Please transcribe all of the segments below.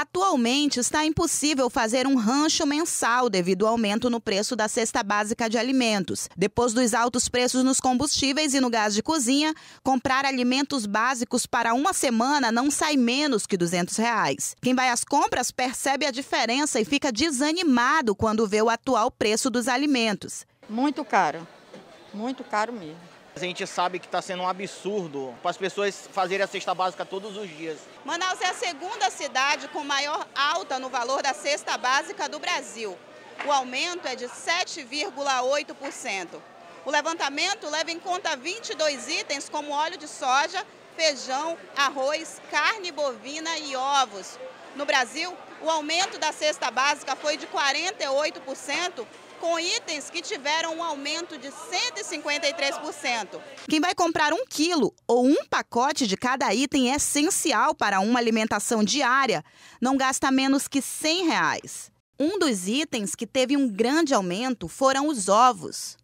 Atualmente está impossível fazer um rancho mensal devido ao aumento no preço da cesta básica de alimentos. Depois dos altos preços nos combustíveis e no gás de cozinha, comprar alimentos básicos para uma semana não sai menos que 200 reais. Quem vai às compras percebe a diferença e fica desanimado quando vê o atual preço dos alimentos. Muito caro, muito caro mesmo. A gente sabe que está sendo um absurdo para as pessoas fazerem a cesta básica todos os dias. Manaus é a segunda cidade com maior alta no valor da cesta básica do Brasil. O aumento é de 7,8%. O levantamento leva em conta 22 itens como óleo de soja, feijão, arroz, carne bovina e ovos. No Brasil, o aumento da cesta básica foi de 48% com itens que tiveram um aumento de 153%. Quem vai comprar um quilo ou um pacote de cada item é essencial para uma alimentação diária não gasta menos que R$ 100. Reais. Um dos itens que teve um grande aumento foram os ovos.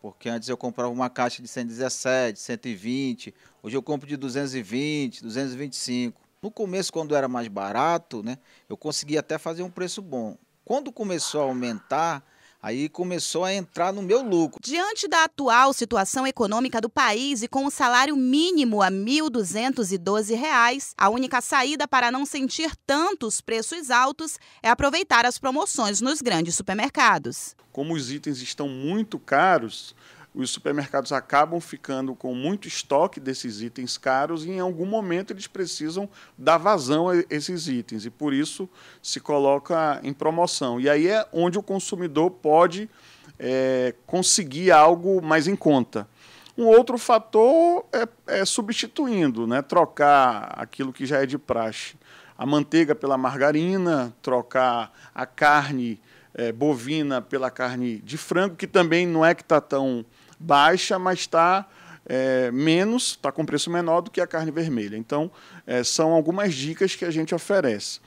Porque antes eu comprava uma caixa de 117, 120, hoje eu compro de 220, 225. No começo, quando era mais barato, né, eu conseguia até fazer um preço bom. Quando começou a aumentar, aí começou a entrar no meu lucro. Diante da atual situação econômica do país e com o salário mínimo a R$ 1.212, a única saída para não sentir tantos preços altos é aproveitar as promoções nos grandes supermercados. Como os itens estão muito caros, os supermercados acabam ficando com muito estoque desses itens caros e em algum momento eles precisam dar vazão a esses itens e por isso se coloca em promoção. E aí é onde o consumidor pode é, conseguir algo mais em conta. Um outro fator é, é substituindo, né? trocar aquilo que já é de praxe. A manteiga pela margarina, trocar a carne é, bovina pela carne de frango, que também não é que está tão baixa, mas está é, menos, está com preço menor do que a carne vermelha. Então, é, são algumas dicas que a gente oferece.